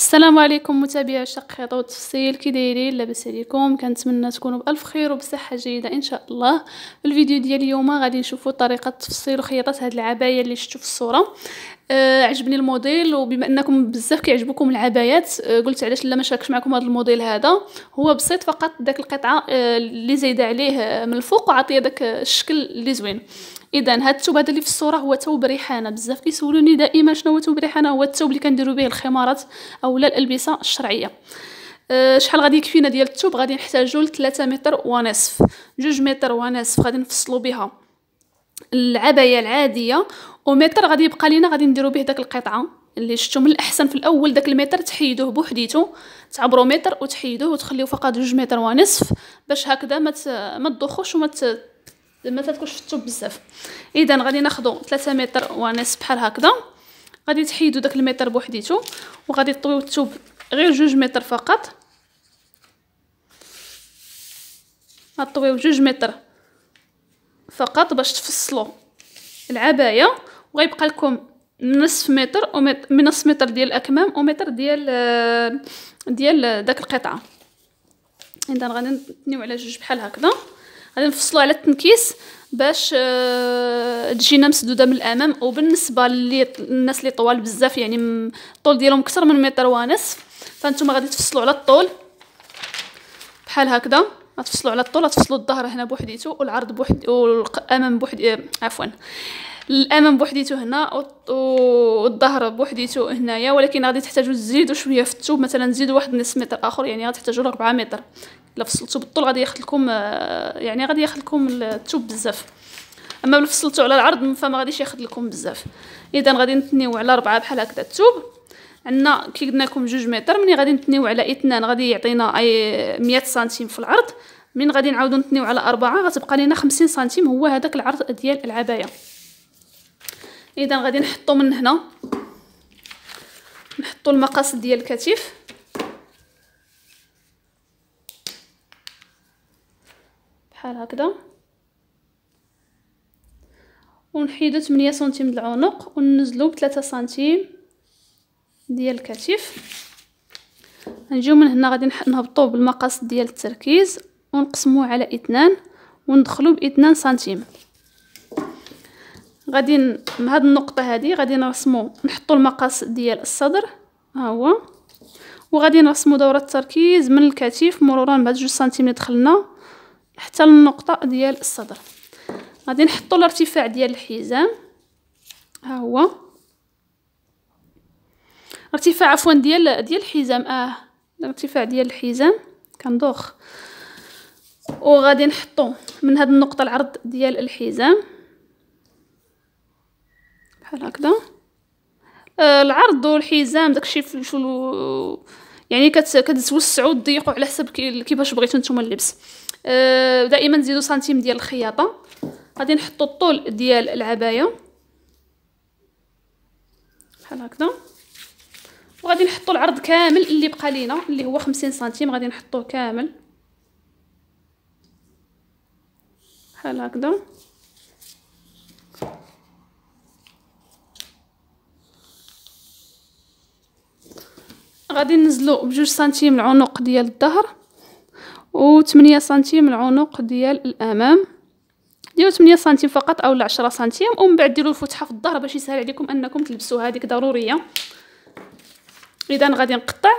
السلام عليكم متابعي شق خيط وتفصيل كي دايرين لاباس عليكم كنتمنى تكونوا بالف خير وبصحه جيده ان شاء الله في الفيديو ديال اليوم غادي نشوفوا طريقه تفصيل وخياطه هذه العبايه اللي شفتوا في الصوره آه عجبني الموديل وبما انكم بزاف كيعجبوكم العبايات آه قلت علاش لا ما نشاركش معكم هذا الموديل هذا هو بسيط فقط داك القطعه آه اللي زايده عليه آه، من الفوق وعطيه داك الشكل اللي زوين اذا هاد الثوب هذا اللي في الصوره هو ثوب ريحانه بزاف كيسولوني دائما شنو هو ثوب ريحانه هو الثوب اللي كنديروا به الخمارات اولا الالبسه الشرعيه أه، شحال غادي يكفينا ديال الثوب غادي نحتاجو ل 3 متر ونصف 2 متر ونصف غادي نفصلو بها العبايه العاديه ومتر غادي يبقى لينا غادي نديرو به داك القطعه اللي شفتو من الاحسن في الاول داك المتر تحيدوه بوحديتو تعبروا متر وتحيدوه وتخليو فقط جوج متر ونصف باش هكذا ما ما تضخوش وما زعما تكونش شفتو بزاف اذا غادي ناخذ 3 متر ونص بحال هكذا غادي تحيدوا داك المتر بوحديتو وغادي طويو الثوب غير جوج متر فقط غطويو جوج متر فقط باش تفصلوا العبايه وغيبقى لكم نصف متر ومن نصف متر ديال الاكمام ومتر ديال ديال داك القطعه اذا غادي نتنيو على جوج بحال هكذا غادي نفصلو على التنكيس باش آه، تجينا مسدوده من الامام وبالنسبه للناس اللي طوال بزاف يعني الطول ديالهم اكثر من متر ونصف فانتم غادي تفصلوا على الطول بحال هكذا غتفصلوا على الطول تفصلوا الظهر هنا بوحديته والعرض بوحد والامام بوحد آه، عفوا الامام بوحديتو هنا والظهر بوحديتو هنايا ولكن غادي تحتاجوا تزيدوا شويه في الثوب مثلا نزيدوا واحد نص متر اخر يعني غتحتاجوا 4 متر الا فصلتو بالطول غادي ياخذ لكم آه، يعني غادي ياخذ لكم الثوب بزاف اما الا فصلتو على العرض فما غاديش ياخذ لكم بزاف اذا غادي نتنيو على 4 بحال هكذا الثوب عندنا كي قلنا لكم جوج متر ملي غادي نتنيو على اثنان غادي يعطينا اي آه، 100 سنتيم في العرض من غادي نعاودو نتنيو على أربعة غتبقى لينا خمسين سنتيم هو هذاك العرض ديال العبايه اذا غادي نحطو من هنا نحطو المقاس ديال الكتف بحال هكذا ونحيدو 8 سنتيم د العنق وننزلو ب 3 سنتيم ديال الكتف نجيو من هنا غادي نهبطو بالمقاس ديال التركيز ونقسمو على اثنان وندخلو باثنان سنتيم غادي من هاد النقطه هادي غادي نرسمو نحطو المقاس ديال الصدر ها هو وغادي نرسمو دوره التركيز من الكتف مرورا بهاد جوج سنتيمتر دخلنا حتى للنقطه ديال الصدر غادي نحطو الارتفاع ديال الحزام ها هو ارتفاع عفوا ديال ديال الحزام اه الارتفاع ديال الحزام كندوخ وغادي نحطو من هاد النقطه العرض ديال الحزام بحال هكذا آه العرض والحزام داكشي شو يعني كتوسعوا وتضيقوا على حسب كيفاش بغيتو نتوما اللبس آه دائما نزيدو سنتيم ديال الخياطه غادي نحطو الطول ديال العبايه بحال هكذا وغادي نحطو العرض كامل اللي بقى لينا اللي هو خمسين سنتيم غادي نحطوه كامل بحال هكذا غادي نزلو بجوج سنتيم العنق ديال الظهر و 8 سنتيم العنق ديال الامام ديروا 8 سنتيم فقط اولا 10 سنتيم ومن بعد ديروا الفتحه في الظهر باش يسهل عليكم انكم تلبسوا هذيك ضروريه اذا غادي نقطع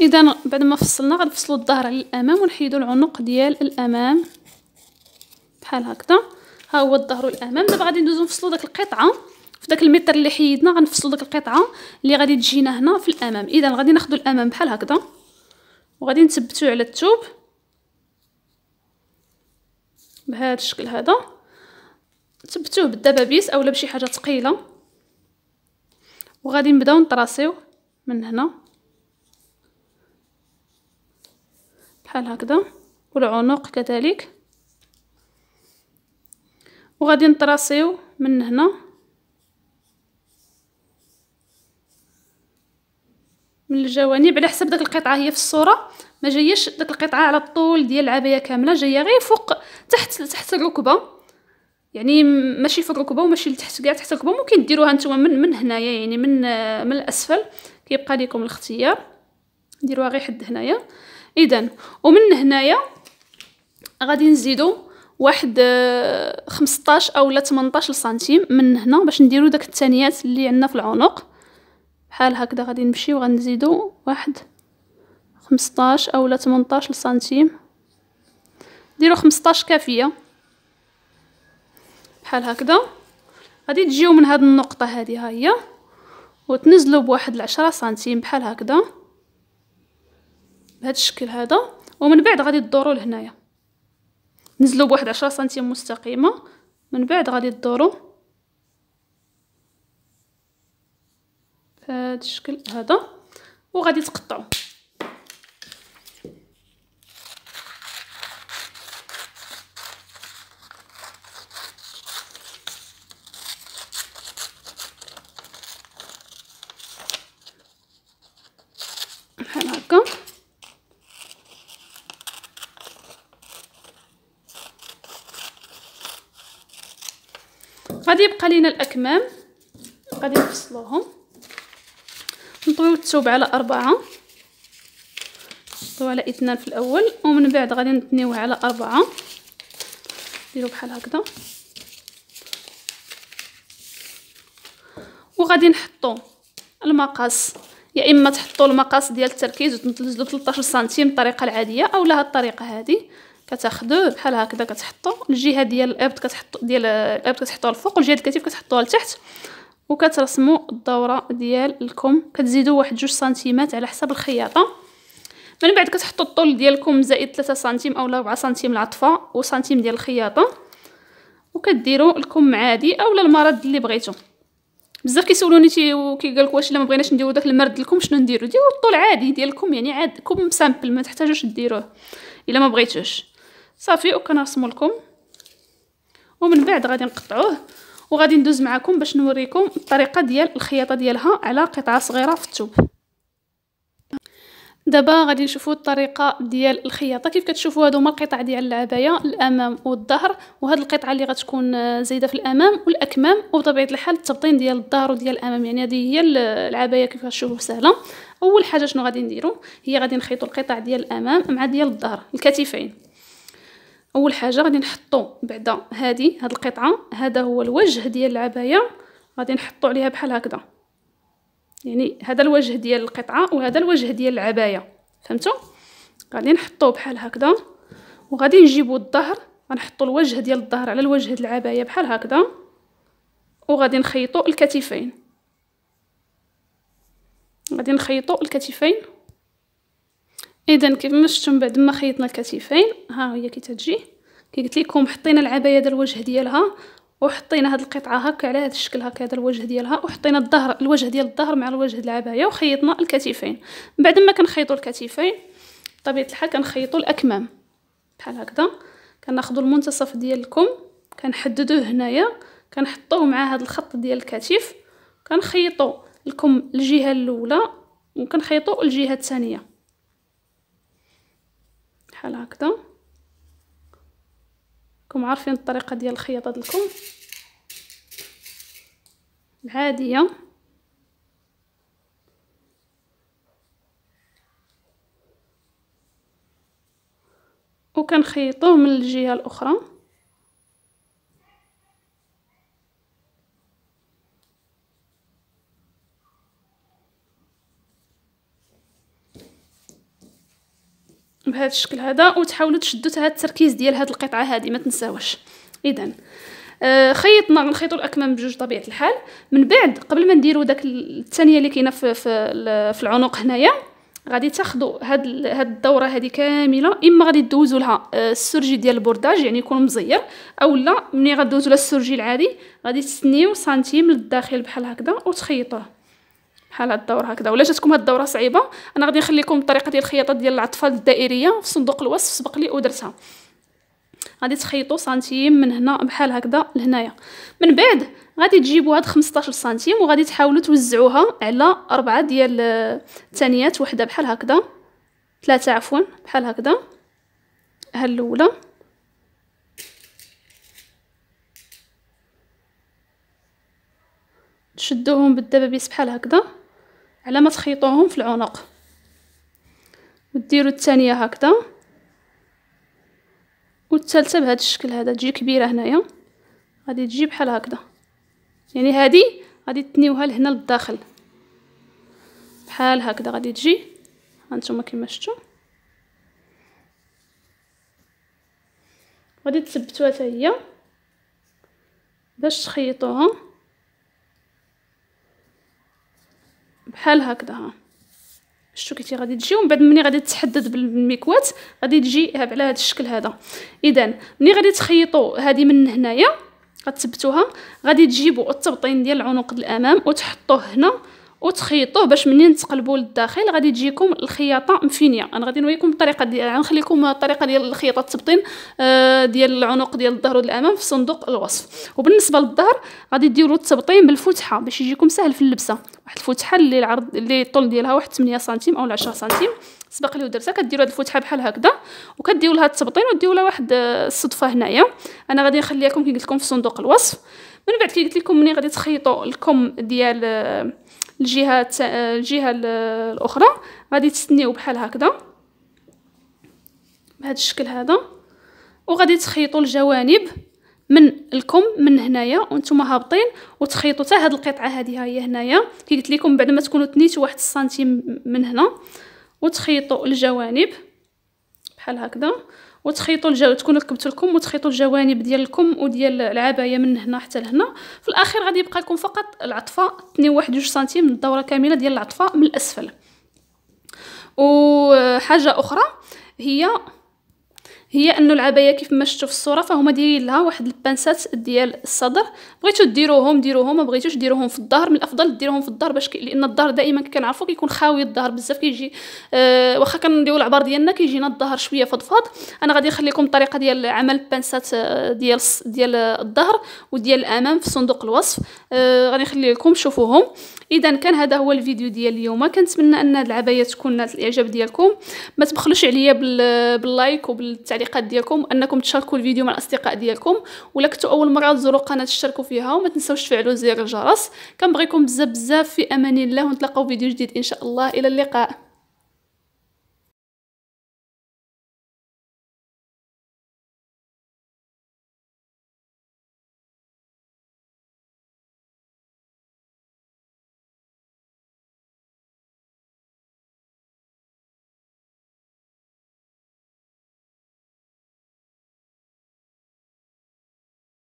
اذا بعد ما فصلنا غنفصلوا الظهر على الامام ونحيدوا العنق ديال الامام بحال هكذا ها هو الظهر الامام دابا غادي ندوزو نفصلوا داك القطعه في داك المتر اللي حيدنا غنفصلوا داك القطعه اللي غادي تجينا هنا في الامام اذا غادي ناخذ الامام بحال هكذا وغادي نثبتو على الثوب بهذا الشكل هذا ثبتوه بالدبابيس اولا بشي حاجه ثقيله وغادي نبداو نطراسيو من هنا بحال هكذا والعنق كذلك وغادي نطراسيو من هنا من الجوانب على حسب داك القطعه هي في الصوره ما جايش داك القطعه على الطول ديال العبايه كامله جايه غير فوق تحت تحت الركبه يعني ماشي في الركبه وماشي لتحت كاع تحت الركبه ممكن ديروها نتوما من من هنايا يعني من من الاسفل كيبقى لكم الاختيار ديروها غير حد هنايا اذا ومن هنايا غادي نزيدو واحد 15 اولا 18 سنتيم من هنا باش نديرو داك الثانيات اللي عندنا في العنق بحال هكذا غادي نمشي وغنزيدو واحد خمسطاش اولا تمنطاش لسنتيم ديرو خمسطاش كافيه بحال هكذا غادي تجيو من هاد النقطه هادي ها هي وتنزلوا بواحد العشرة سنتيم بحال هكذا بهذا الشكل هذا ومن بعد غادي تدوروا لهنايا نزلوا بواحد عشرة سنتيم مستقيمه من بعد غادي تدوروا بهذا الشكل هذا وغادي تقطعوا بحال هكا غادي يبقى لينا الاكمام غادي نفصلوهم نطويو الثوب على أربعة نطويو على اثنان في الأول ومن بعد غادي نتنيوه على أربعة نديرو بحال هكذا وغادي نحطو المقاس يا اما تحطوا المقاس ديال التركيز وتنزلوا 13 سنتيم الطريقه العاديه اولا هاد الطريقه هادي كتاخذوه بحال هكذا كتحطوا الجهه ديال الابط كتحطو ديال الابط كتحطوها الفوق والجهه ديال الكتف كتحطوها لتحت وكترسموا الدوره ديال الكم كتزيدوا واحد جوج سنتيمات على حسب الخياطه من بعد كتحطوا الطول ديالكم زائد 3 سنتيم اولا 4 سنتيم العطفه وسنتيم ديال الخياطه وكديروا الكم عادي اولا المرض اللي بغيتو بزاف كيسولوني تي وكيقال لك واش الا ما بغيناش نديرو داك المرد لكم شنو نديرو ديروا الطول عادي ديالكم يعني عاد كم سامبل ما تحتاجوش ديروه الا ما بغيتوش صافي وكنرسمو لكم ومن بعد غادي نقطعوه وغادي ندوز معكم باش نوريكم الطريقه ديال الخياطه ديالها على قطعه صغيره في الثوب دابا غادي نشوفوا الطريقه ديال الخياطه كيف كتشوفوا هادو هما القطع ديال العبايه الامام والظهر وهاد القطعه اللي غتكون زايده في الامام والاكمام وبطبيعه الحال التبطين ديال الظهر وديال الامام يعني هذه هي العبايه كيف كتشوفوا سهله اول حاجه شنو غادي نديرو هي غادي نخيطوا القطع ديال الامام مع ديال الظهر الكتفين اول حاجه غادي نحطو بعدا هذه هاد القطعه هذا هو الوجه ديال العبايه غادي نحطو عليها بحال هكذا يعني هذا الوجه ديال القطعه وهذا الوجه ديال العبايه فهمتوا غادي نحطو بحال هكذا وغادي نجيبو الظهر غنحطو الوجه ديال الظهر على الوجه ديال العبايه بحال هكذا وغادي نخيطو الكتفين غادي نخيطو الكتفين اذا كيما شفتوا بعد ما خيطنا الكتفين ها هي كي تجي كي قلت لكم حطينا العبايه ديال الوجه ديالها وحطينا هاد القطعه هكا على هاد الشكل هكا هذا الوجه ديالها وحطينا الظهر الوجه ديال الظهر مع الوجه ديال العبايه وخيطنا الكتفين بعد ما كنخيطوا الكتفين بطبيعه الحال كنخيطوا الاكمام بحال هكذا كناخذوا المنتصف ديال الكم كنحددوه هنايا كنحطوه مع هاد الخط ديال الكتف كنخيطوا الكم الجهه الاولى وكنخيطوا الجهه الثانيه بحال هكذا راكم عارفين الطريقه ديال الخياطه ديالكم العاديه وكنخيطوه من الجهه الاخرى بهذا الشكل هذا وتحاولوا تشدوا هذا التركيز ديال هذه القطعه هذه ما تنساوش اذا آه، خيطنا نخيطوا الاكمام بجوج طبيعه الحال من بعد قبل ما نديروا داك الثانيه اللي كاينه في, في, في العنق هنايا غادي تاخذوا هاد هاد الدوره هذه كامله اما غادي دوزوا لها آه، السرجي ديال البورداج يعني يكون مزير اولا ملي غدوزوا لها السرجي العادي غادي تسنيو سنتيم للداخل بحال هكذا وتخيطوه بحال هاد الدوره هكذا ولا جاتكم هاد الدوره صعيبه انا غادي نخليكم الطريقه ديال الخياطه ديال الاطفال الدائريه في صندوق الوصف سبق لي ودرتها غادي تخيطوا سنتيم من هنا بحال هكذا لهنايا من بعد غادي تجيبوا هاد 15 سنتيم وغادي تحاولوا توزعوها على اربعه ديال الثانيات آه، وحده بحال هكذا ثلاثه عفوا بحال هكذا ها الاولى تشدوهم بالدبابيس بحال هكذا على ما تخيطوهم في العنق وديروا الثانيه هكذا والثالثه بهذا الشكل هذا تجي كبيره هنايا غادي تجي بحال هكذا يعني هذه غادي تنيوها لهنا للداخل بحال هكذا غادي تجي هانتوما كما شفتوا غادي تثبتوها حتى هي باش تخيطوها بحال هكذا ها كيتي غادي تجي ومن بعد ملي غادي تحدد بالميكوات غادي تجي على هذا الشكل هذا اذا ملي غادي تخيطوا هذه من هنايا غتثبتوها غادي تجيبوا التبطين ديال العنق الامام وتحطوه هنا وتخيطوه باش منين تقلبوا للداخل غادي تجيكم الخياطه مفينيه انا غادي نوريكم الطريقه ديال غنخليكم الطريقه ديال الخياطه التبطين آه، ديال العنق ديال الظهر والامام في صندوق الوصف وبالنسبه للظهر غادي ديروا التبطين بالفتحه باش يجيكم سهل في اللبسه واحد الفتحه اللي العرض اللي الطول ديالها واحد 8 سنتيم او 10 سنتيم سبق لي ودرتها كديروا هاد الفتحه بحال هكذا وكديروا لها التبطين وديروا لها واحد آه، الصدفه هنايا انا غادي نخليها لكم كي قلت لكم في صندوق الوصف من بعد كي قلت لكم منين غادي تخيطوا الكم ديال آه، الجهه التا... الجهه الاخرى غادي تسنيو بحال هكذا بهذا الشكل هذا وغادي تخيطوا الجوانب من الكم من هنايا وانتم هابطين وتخيطوا حتى هاد القطعه هذه هي هنايا كي قلت لكم بعد ما تكونوا تنيتوا واحد السنتيم من هنا وتخيطوا الجوانب بحال هكذا وتخيطوا الجو تكون ركبتوا لكم وتخيطوا الجوانب ديال الكم وديال العبايه من هنا حتى لهنا في الاخير غادي يبقى لكم فقط العطفه جوج سنتيم من الدوره كامله ديال العطفه من الاسفل وحاجه اخرى هي هي انه العبايه كيف ما شفتوا في الصوره فهما دايرين لها واحد البانسات ديال الصدر بغيتو ديروهم ديروهم ما بغيتوش ديروهم في الظهر من الافضل ديروهم في الظهر باش لان الظهر دائما كنعرفوا كيكون خاوي الظهر بزاف كيجي أه واخا كنديروا العبار ديالنا كيجينا الظهر شويه فضفاض انا غادي نخليكم الطريقه ديال عمل البانسات آه، ديال ديال الظهر وديال الامام في صندوق الوصف أه غادي نخلي لكم شوفوهم اذا كان هذا هو الفيديو ديال اليوم كنتمنى ان العبايه تكون نالت الاعجاب ديالكم ما تبخلوش عليا باللايك وبال التعليقات ديالكم انكم تشاركوا الفيديو مع الاصدقاء ديالكم ولا كنتوا اول مره تزوروا القناه تشتركوا فيها وما تنساوش تفعلوا زر الجرس كنبغيكم بزاف بزاف في امان الله ونتلاقاو فيديو جديد ان شاء الله الى اللقاء